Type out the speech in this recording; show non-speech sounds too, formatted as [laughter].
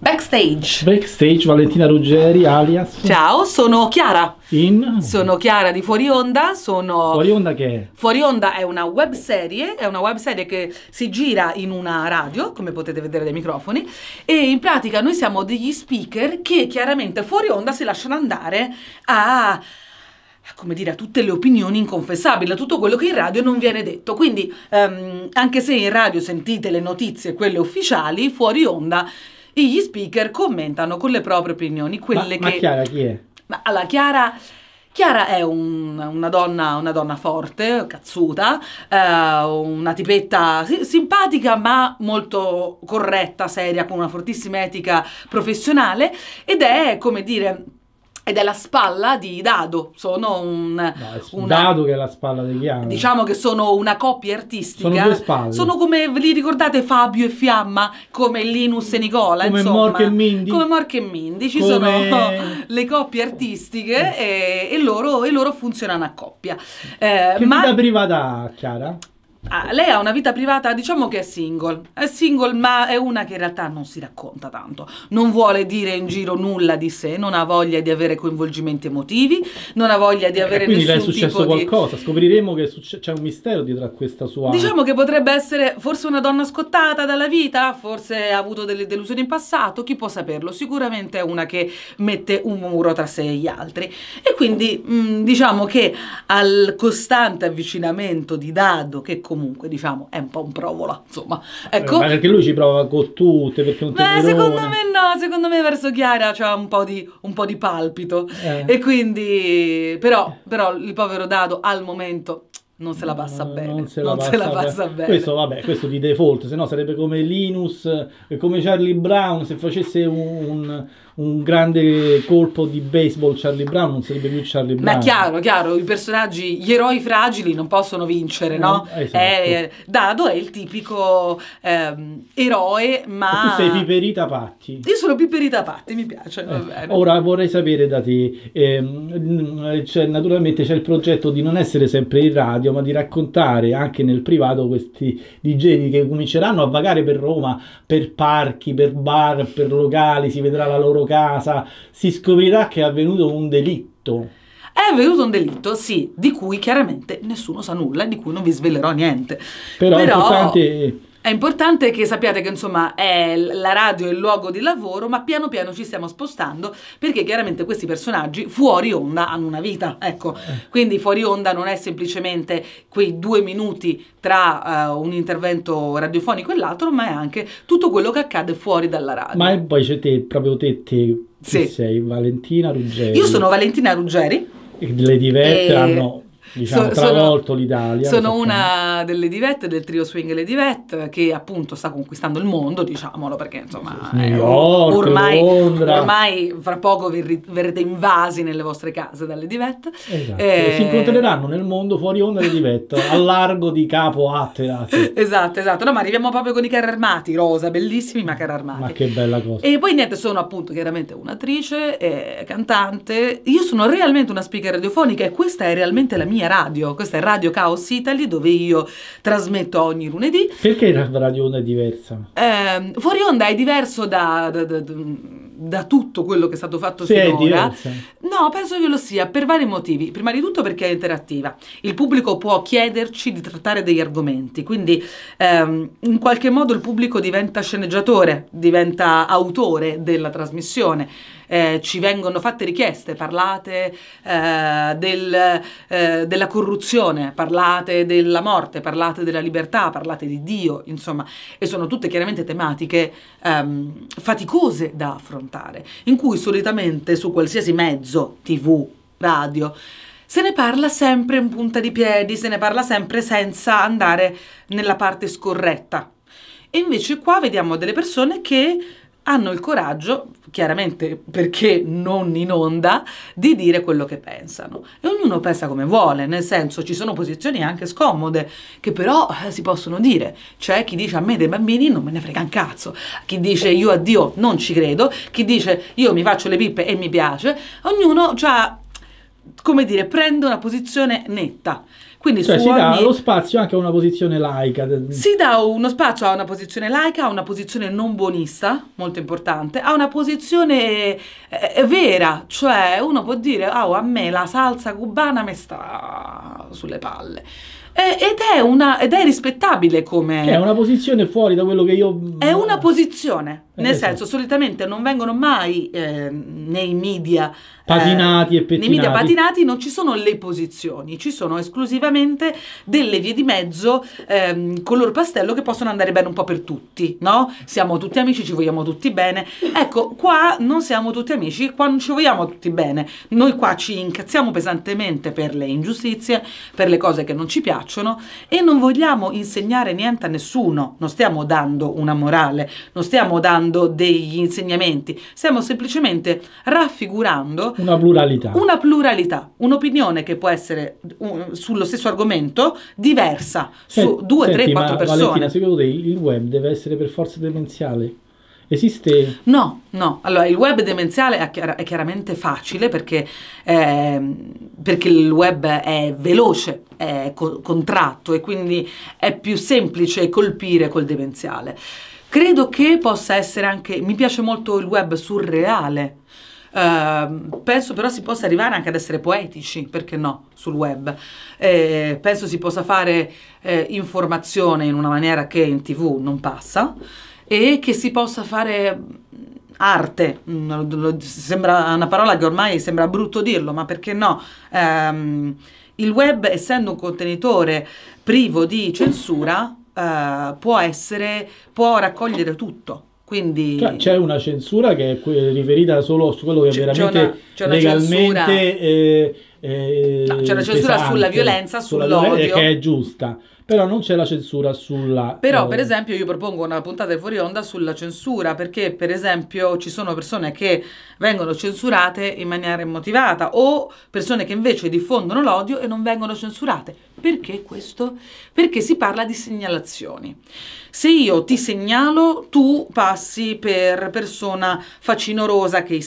Backstage. Backstage Valentina Ruggeri alias. Ciao, sono Chiara. In? Sono Chiara di Fuori Onda, sono... Fuori Onda che Fuori Onda è una webserie, è una webserie che si gira in una radio, come potete vedere dai microfoni, e in pratica noi siamo degli speaker che chiaramente fuori onda si lasciano andare a come dire, a tutte le opinioni inconfessabili, a tutto quello che in radio non viene detto. Quindi, um, anche se in radio sentite le notizie, quelle ufficiali, fuori onda gli speaker commentano con le proprie opinioni quelle ma, che... Ma Chiara chi è? Ma, allora, Chiara... Chiara è un, una, donna, una, donna, forte, cazzuta, eh, una tipetta simpatica ma molto corretta, seria, con una fortissima etica professionale ed è, come dire, ed è la spalla di Dado. Sono un. No, una, Dado che è la spalla degli anni. Diciamo che sono una coppia artistica. Sono due spalle. Sono come vi ricordate Fabio e Fiamma, come Linus e Nicola. Come insomma. Mork e Mindy. Come Mork e Mindy. Ci come... sono [laughs] le coppie artistiche e, e, loro, e loro funzionano a coppia. Eh, che ma... vita privata, Chiara? Ah, lei ha una vita privata, diciamo che è single. È single, ma è una che in realtà non si racconta tanto. Non vuole dire in giro nulla di sé, non ha voglia di avere coinvolgimenti emotivi, non ha voglia di eh, avere eh, tipo di... Quindi le è successo qualcosa, di... scopriremo che c'è un mistero dietro a questa sua... Diciamo che potrebbe essere forse una donna scottata dalla vita, forse ha avuto delle delusioni in passato, chi può saperlo? Sicuramente è una che mette un muro tra sé e gli altri. E quindi mh, mm, diciamo che al costante avvicinamento di Dado che comunque comunque diciamo è un po' un provola, insomma. Eh, ecco. Ma perché lui ci prova con tutte, perché non Beh, secondo me no, secondo me verso Chiara c'ha un po' di, un po di palpito eh. e quindi però, però il povero Dado al momento non se la passa no, bene. Non se la, non passa, se la passa bene. bene. Questo, vabbè, questo di default, se no sarebbe come Linus, come Charlie Brown, se facesse un, un un grande colpo di baseball Charlie Brown non sarebbe più Charlie Brown. Ma chiaro, chiaro, i personaggi, gli eroi fragili non possono vincere, no? no? Esatto. Eh, Dado è il tipico ehm, eroe, ma... E tu sei piperita patti. Io sono piperita patti, mi piace. Eh. Ora vorrei sapere da te, ehm, cioè, naturalmente c'è il progetto di non essere sempre in radio, ma di raccontare anche nel privato questi DJ che cominceranno a vagare per Roma, per parchi, per bar, per locali, si vedrà la loro casa, si scoprirà che è avvenuto un delitto. È avvenuto un delitto, sì, di cui chiaramente nessuno sa nulla e di cui non vi svelerò niente. Però, Però... è importante è importante che sappiate che insomma la radio è il luogo di lavoro, ma piano piano ci stiamo spostando perché chiaramente questi personaggi fuori onda hanno una vita, ecco. Eh. Quindi fuori onda non è semplicemente quei due minuti tra uh, un intervento radiofonico e l'altro, ma è anche tutto quello che accade fuori dalla radio. Ma poi c'è te, proprio te, te sì. sei Valentina Ruggeri. Io sono Valentina Ruggeri. Le diverte e... hanno diciamo, so, travolto sono, l'Italia. Sono una delle divette del trio swing Le Divette che appunto sta conquistando il mondo, diciamolo, perché insomma New York, ormai, ormai fra poco verri, verrete invasi nelle vostre case dalle divette. Esatto. Eh, si incontreranno nel mondo fuori onda le divette, a [laughs] largo di Capo Attera. Esatto, esatto. No, ma arriviamo proprio con i carri armati, rosa, bellissimi, ma carri armati. Ma che bella cosa. E poi niente, sono appunto chiaramente un'attrice, eh, cantante. Io sono realmente una speaker radiofonica e questa è realmente la mia mia radio. Questa è Radio Chaos Italy, dove io trasmetto ogni lunedì. Perché la radio onda è diversa? Eh, fuori onda è diverso da, da, da, da tutto quello che è stato fatto sì, finora. No, penso che lo sia per vari motivi. Prima di tutto perché è interattiva. Il pubblico può chiederci di trattare degli argomenti, quindi ehm, in qualche modo il pubblico diventa sceneggiatore, diventa autore della trasmissione eh, ci vengono fatte richieste, parlate eh, del, eh, della corruzione, parlate della morte, parlate della libertà, parlate di Dio, insomma, e sono tutte chiaramente tematiche ehm, faticose da affrontare, in cui solitamente su qualsiasi mezzo, tv, radio, se ne parla sempre in punta di piedi, se ne parla sempre senza andare nella parte scorretta. E invece qua vediamo delle persone che hanno il coraggio, chiaramente perché non in onda, di dire quello che pensano. E ognuno pensa come vuole, nel senso ci sono posizioni anche scomode che però eh, si possono dire. C'è chi dice a me dei bambini non me ne frega un cazzo, chi dice io a Dio non ci credo, chi dice io mi faccio le pippe e mi piace. Ognuno ha, come dire, prende una posizione netta. Quindi cioè, si ogni... dà lo spazio anche a una posizione laica. Si dà uno spazio a una posizione laica, a una posizione non buonista, molto importante, a una posizione eh, eh vera, cioè uno può dire, oh, a me la salsa cubana mi sta sulle palle. Ed è, una, ed è rispettabile come... è una posizione fuori da quello che io... È una posizione, nel esatto. senso, solitamente non vengono mai ehm, eh, nei media patinati eh, e pettinati. Nei media patinati non ci sono le posizioni, ci sono esclusivamente delle vie di mezzo ehm, color pastello che possono andare bene un po' per tutti, no? Siamo tutti amici, ci vogliamo tutti bene. Ecco, qua non siamo tutti amici, qua non ci vogliamo tutti bene. Noi qua ci incazziamo pesantemente per le ingiustizie, per le cose che non ci piacciono e non vogliamo insegnare niente a nessuno. Non stiamo dando una morale, non stiamo dando dando degli insegnamenti, stiamo semplicemente raffigurando una pluralità, una pluralità un'opinione che può essere un, sullo stesso argomento diversa su Senti, due, senti, tre, quattro persone. Valentina, secondo te il web deve essere per forza demenziale? Esiste? No, no. Allora, il web demenziale è, chiar- è chiaramente facile perché, eh, perché, il web è veloce, è co- contratto e quindi è più semplice colpire col demenziale. Credo che possa essere anche, mi piace molto il web surreale, Uh, penso però si possa arrivare anche ad essere poetici, perché no, sul web. Eh, penso si possa fare eh, informazione in una maniera che in tv non passa e che si possa fare mm, arte. Mm, sembra una parola che ormai sembra brutto dirlo, ma perché no? Um, il web, essendo un contenitore privo di censura, eh, può essere, può raccogliere tutto. Quindi... Cioè, c'è una censura che è riferita solo su quello che c'è, veramente una, una legalmente... Eh, eh, no, c'è una censura pesante, sulla violenza, sull'odio. Violenza che è giusta però non c'è la censura sulla... Però eh... per esempio io propongo una puntata di fuori onda sulla censura perché per esempio ci sono persone che vengono censurate in maniera immotivata o persone che invece diffondono l'odio e non vengono censurate. Perché questo? Perché si parla di segnalazioni. Se io ti segnalo, tu passi per persona facinorosa che